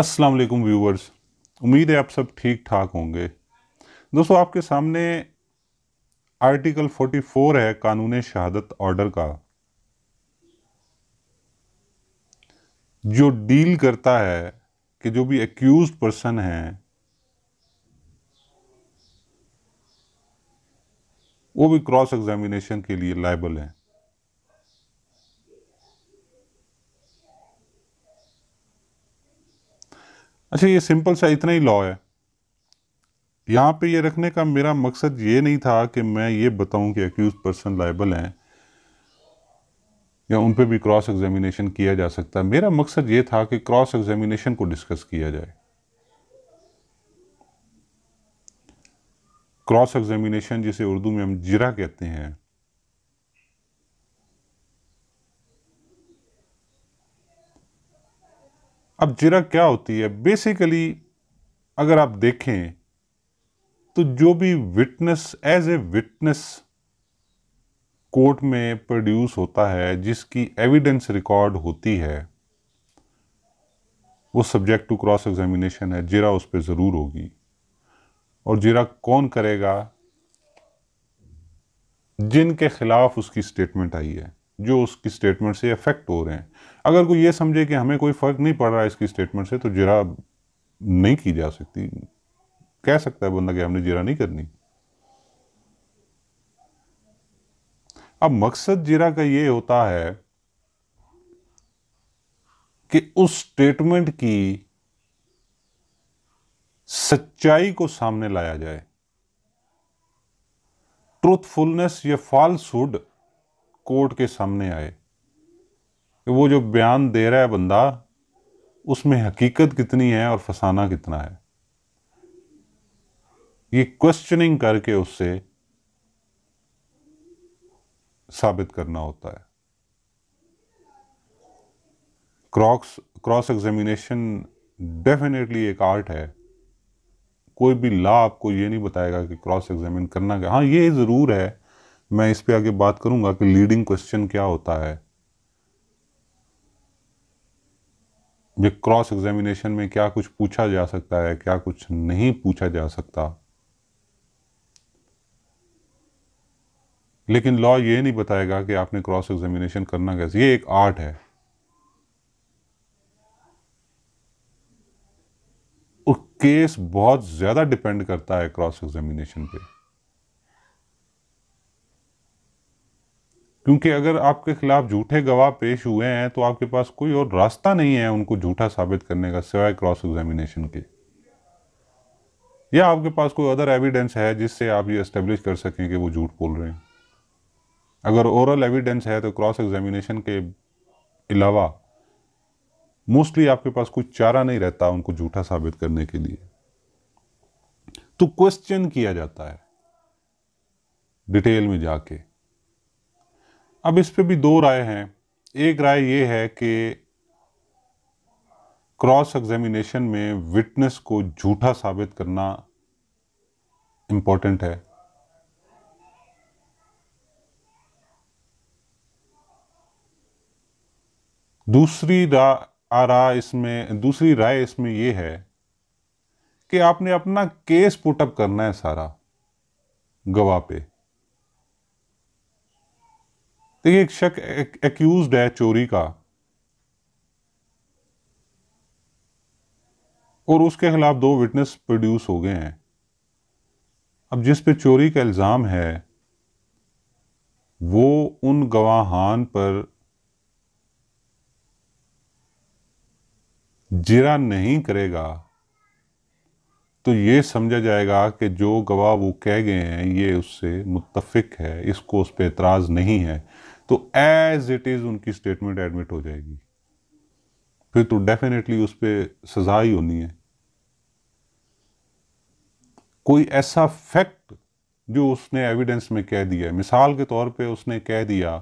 अस्सलाम वालेकुम व्यूवर्स उम्मीद है आप सब ठीक ठाक होंगे दोस्तों आपके सामने आर्टिकल 44 है कानून शहादत ऑर्डर का जो डील करता है कि जो भी एक्यूज पर्सन है वो भी क्रॉस एग्जामिनेशन के लिए लाइबल हैं अच्छा ये सिंपल सा इतना ही लॉ है यहाँ पे ये रखने का मेरा मकसद ये नहीं था कि मैं ये बताऊं कि एक्यूज पर्सन लाइबल हैं या उन पे भी क्रॉस एग्जामिनेशन किया जा सकता है मेरा मकसद ये था कि क्रॉस एग्जामिनेशन को डिस्कस किया जाए क्रॉस एग्जामिनेशन जिसे उर्दू में हम जिरा कहते हैं अब जिरा क्या होती है बेसिकली अगर आप देखें तो जो भी witness as a witness court में प्रोड्यूस होता है जिसकी एविडेंस रिकॉर्ड होती है वो सब्जेक्ट टू क्रॉस एग्जामिनेशन है जिरा उस पर ज़रूर होगी और जिरा कौन करेगा जिनके खिलाफ उसकी स्टेटमेंट आई है जो उसकी स्टेटमेंट से अफेक्ट हो रहे हैं अगर कोई ये समझे कि हमें कोई फ़र्क नहीं पड़ रहा है इसकी स्टेटमेंट से तो जरा नहीं की जा सकती कह सकता है बंदा कि हमने जिरा नहीं करनी अब मकसद जिरा का ये होता है कि उस स्टेटमेंट की सच्चाई को सामने लाया जाए ट्रूथफुलनेस या फॉल्सहुड कोर्ट के सामने आए वो जो बयान दे रहा है बंदा उसमें हकीकत कितनी है और फसाना कितना है ये क्वेश्चनिंग करके उससे साबित करना होता है क्रॉक्स क्रॉस एग्जामिनेशन डेफिनेटली एक आर्ट है कोई भी ला आपको ये नहीं बताएगा कि क्रॉस एग्जामिन करना क्या हाँ ये ज़रूर है मैं इस पे आगे बात करूंगा कि लीडिंग क्वेश्चन क्या होता है ये क्रॉस एग्जामिनेशन में क्या कुछ पूछा जा सकता है क्या कुछ नहीं पूछा जा सकता लेकिन लॉ ये नहीं बताएगा कि आपने क्रॉस एग्जामिनेशन करना कैसे ये एक आर्ट है और केस बहुत ज़्यादा डिपेंड करता है क्रॉस एग्जामिनेशन पे क्योंकि अगर आपके खिलाफ झूठे गवाह पेश हुए हैं तो आपके पास कोई और रास्ता नहीं है उनको झूठा साबित करने का सिवाय क्रॉस एग्जामिनेशन के या आपके पास कोई अदर एविडेंस है जिससे आप ये इस्टेब्लिश कर सकें कि वो झूठ बोल रहे हैं अगर ओरल एविडेंस है तो क्रॉस एग्जामिनेशन के अलावा मोस्टली आपके पास कोई चारा नहीं रहता उनको झूठा साबित करने के लिए तो क्वेश्चन किया जाता है डिटेल में जाके अब इस पे भी दो राय हैं एक राय ये है कि क्रॉस एग्जामिनेशन में विटनेस को झूठा साबित करना इम्पोर्टेंट है दूसरी राय इसमें दूसरी राय इसमें यह है कि आपने अपना केस पुटअप करना है सारा गवाह पे देखिए एक शक एक्यूज है चोरी का और उसके खिलाफ दो विटनेस प्रोड्यूस हो गए हैं अब जिस पे चोरी का इल्ज़ाम है वो उन गवाहान पर जिरा नहीं करेगा तो ये समझा जाएगा कि जो गवाह वो कह गए हैं ये उससे मुतफिक है इसको उस पर एतराज़ नहीं है तो एज इट इज़ उनकी स्टेटमेंट एडमिट हो जाएगी फिर तो डेफिनेटली उस पर सजा ही होनी है कोई ऐसा फैक्ट जो उसने एविडेंस में कह दिया मिसाल के तौर पे उसने कह दिया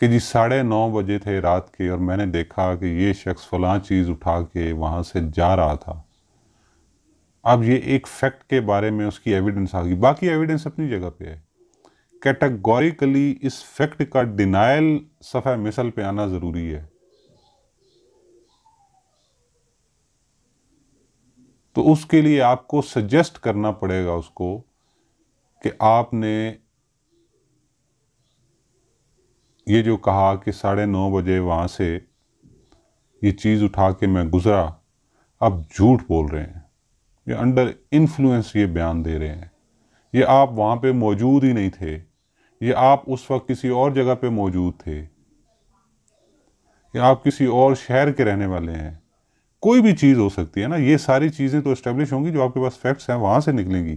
कि जी साढ़े नौ बजे थे रात के और मैंने देखा कि ये शख्स फलां चीज़ उठा के वहां से जा रहा था अब ये एक फैक्ट के बारे में उसकी एविडेंस आ गई बाकी एविडेंस अपनी जगह पे है कैटेगोरिकली इस फैक्ट का डिनाइल सफ़ा मिसल पे आना ज़रूरी है तो उसके लिए आपको सजेस्ट करना पड़ेगा उसको कि आपने ये जो कहा कि साढ़े नौ बजे वहाँ से ये चीज़ उठा के मैं गुज़रा अब झूठ बोल रहे हैं ये अंडर इन्फ्लुएंस ये बयान दे रहे हैं ये आप वहाँ पे मौजूद ही नहीं थे ये आप उस वक्त किसी और जगह पे मौजूद थे या आप किसी और शहर के रहने वाले हैं कोई भी चीज़ हो सकती है ना ये सारी चीज़ें तो इस्टेब्लिश होंगी जो आपके पास फैक्ट्स हैं वहाँ से निकलेंगी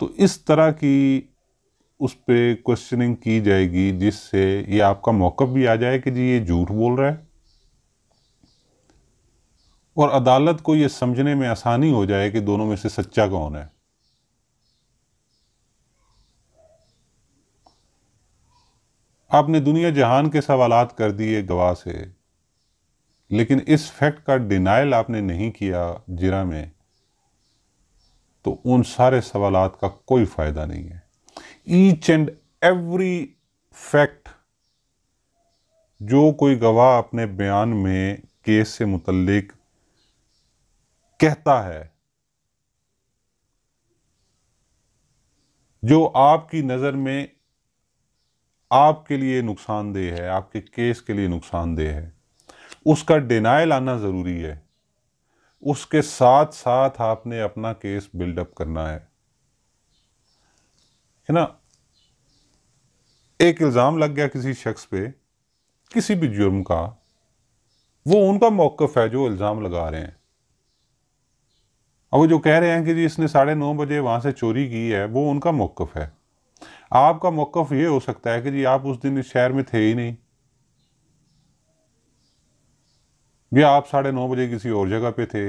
तो इस तरह की उस पर क्वेश्चनिंग की जाएगी जिससे ये आपका मौक़ भी आ जाए कि जी ये झूठ बोल रहा है और अदालत को ये समझने में आसानी हो जाए कि दोनों में से सच्चा कौन है आपने दुनिया जहान के सवालात कर दिए गवाह से लेकिन इस फैक्ट का डिनाइल आपने नहीं किया जिरा में तो उन सारे सवालात का कोई फ़ायदा नहीं है ईच एंड एवरी फैक्ट जो कोई गवाह अपने बयान में केस से मुतलक कहता है जो आपकी नज़र में आपके लिए नुकसानदेह है आपके केस के लिए नुकसानदेह है उसका डिनाइल आना ज़रूरी है उसके साथ साथ आपने अपना केस बिल्डअप करना है है ना एक इल्ज़ाम लग गया किसी शख्स पे किसी भी जुर्म का वो उनका मौक़ है जो इल्ज़ाम लगा रहे हैं अब वो जो कह रहे हैं कि जी इसने साढ़े नौ बजे वहाँ से चोरी की है वो उनका मौक़ है आपका मौकफ ये हो सकता है कि जी आप उस दिन इस शहर में थे ही नहीं या आप साढ़े नौ बजे किसी और जगह पे थे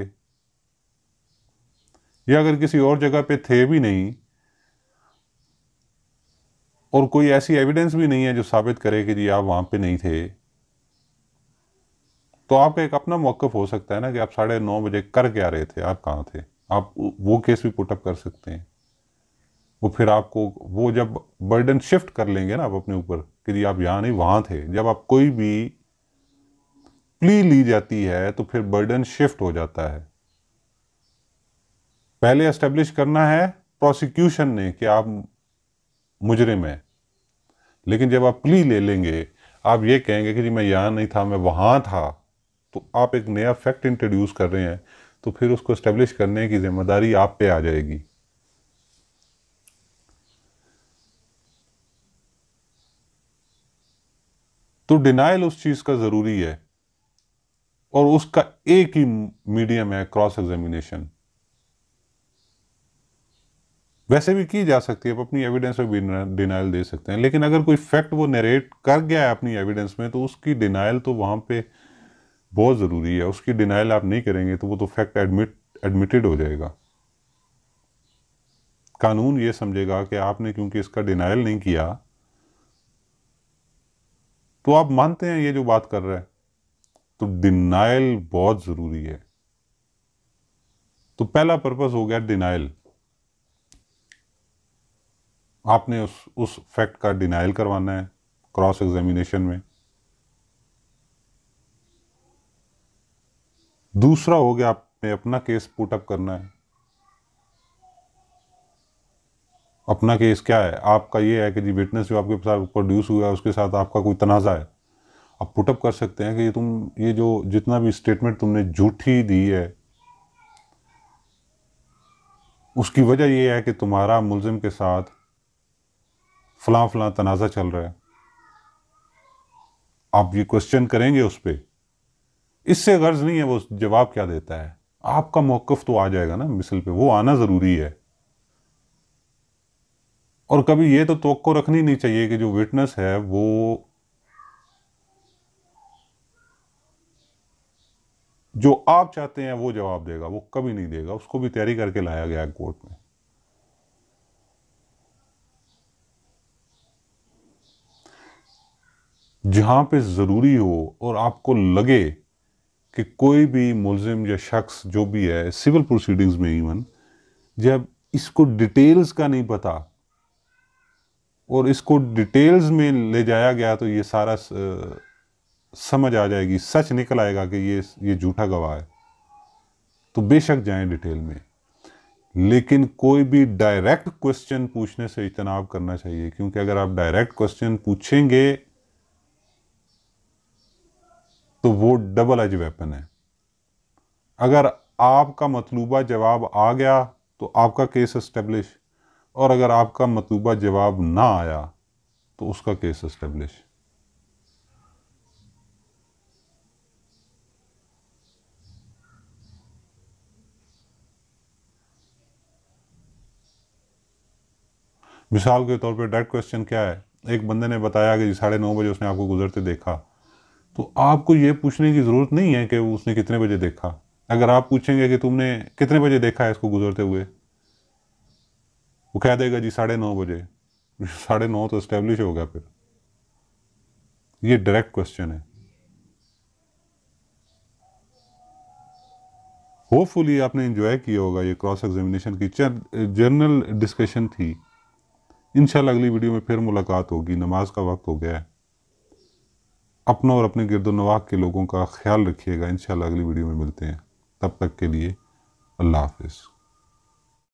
या अगर किसी और जगह पे थे भी नहीं और कोई ऐसी एविडेंस भी नहीं है जो साबित करे कि जी आप वहां पे नहीं थे तो आपका एक अपना मौकफ हो सकता है ना कि आप साढ़े नौ बजे कर क्या रहे थे आप कहाँ थे आप वो केस भी पुटअप कर सकते हैं वो फिर आपको वो जब बर्डन शिफ्ट कर लेंगे ना आप अपने ऊपर कि जी आप यहाँ नहीं वहाँ थे जब आप कोई भी प्ली ली जाती है तो फिर बर्डन शिफ्ट हो जाता है पहले एस्टेब्लिश करना है प्रोसिक्यूशन ने कि आप मुजरिम हैं लेकिन जब आप प्ली ले लेंगे आप ये कहेंगे कि जी मैं यहाँ नहीं था मैं वहाँ था तो आप एक नया फैक्ट इंट्रोड्यूस कर रहे हैं तो फिर उसको इस्टेब्लिश करने की जिम्मेदारी आप पे आ जाएगी तो डिनाइल उस चीज़ का ज़रूरी है और उसका एक ही मीडियम है क्रॉस एग्जामिनेशन वैसे भी की जा सकती है आप अपनी एविडेंस में भी डिनाइल दे सकते हैं लेकिन अगर कोई फैक्ट वो नरेट कर गया है अपनी एविडेंस में तो उसकी डिनाइल तो वहां पे बहुत ज़रूरी है उसकी डिनाइल आप नहीं करेंगे तो वो तो फैक्ट एडमिट एडमिटेड हो जाएगा कानून ये समझेगा कि आपने क्योंकि इसका डिनाइल नहीं किया तो आप मानते हैं ये जो बात कर रहे हैं तो डिनाइल बहुत जरूरी है तो पहला पर्पस हो गया डिनाइल आपने उस उस फैक्ट का डिनाइल करवाना है क्रॉस एग्जामिनेशन में दूसरा हो गया आपने अपना केस पुटअप करना है अपना केस क्या है आपका ये है कि जी विटनेस जो आपके साथ प्रोड्यूस हुआ है उसके साथ आपका कोई तनाज़ा है आप पुटअप कर सकते हैं कि तुम ये जो जितना भी स्टेटमेंट तुमने झूठी दी है उसकी वजह यह है कि तुम्हारा मुलजिम के साथ फलां फलां तनाज़ा चल रहा है आप ये क्वेश्चन करेंगे उस पर इससे गर्ज नहीं है वो जवाब क्या देता है आपका मौक़ तो आ जाएगा ना मिसल पे वो आना ज़रूरी है और कभी ये तो तो रखनी नहीं चाहिए कि जो विटनेस है वो जो आप चाहते हैं वो जवाब देगा वो कभी नहीं देगा उसको भी तैयारी करके लाया गया है कोर्ट में जहां पे ज़रूरी हो और आपको लगे कि कोई भी मुलजिम या शख्स जो भी है सिविल प्रोसीडिंग्स में इवन जब इसको डिटेल्स का नहीं पता और इसको डिटेल्स में ले जाया गया तो ये सारा समझ आ जाएगी सच निकल आएगा कि ये ये झूठा गवाह है तो बेशक जाएं डिटेल में लेकिन कोई भी डायरेक्ट क्वेश्चन पूछने से इजनाव करना चाहिए क्योंकि अगर आप डायरेक्ट क्वेश्चन पूछेंगे तो वो डबल एज वेपन है अगर आपका मतलूबा जवाब आ गया तो आपका केस एस्टेब्लिश और अगर आपका मतूबा जवाब ना आया तो उसका केस इस्टेब्लिश मिसाल के तौर पे डायरेक्ट क्वेश्चन क्या है एक बंदे ने बताया कि साढ़े नौ बजे उसने आपको गुजरते देखा तो आपको ये पूछने की ज़रूरत नहीं है कि उसने कितने बजे देखा अगर आप पूछेंगे कि तुमने कितने बजे देखा है इसको गुजरते हुए वो कह देगा जी साढ़े नौ बजे साढ़े नौ तो इस्टेब्लिश होगा फिर ये डायरेक्ट क्वेश्चन है होपफुली आपने इंजॉय किया होगा ये क्रॉस एग्जामिनेशन की जनरल डिस्कशन थी इंशाल्लाह अगली वीडियो में फिर मुलाकात होगी नमाज का वक्त हो गया है अपना और अपने गिरद नवाक के लोगों का ख्याल रखिएगा इंशाल्लाह अगली वीडियो में मिलते हैं तब तक के लिए अल्लाह हाफिज़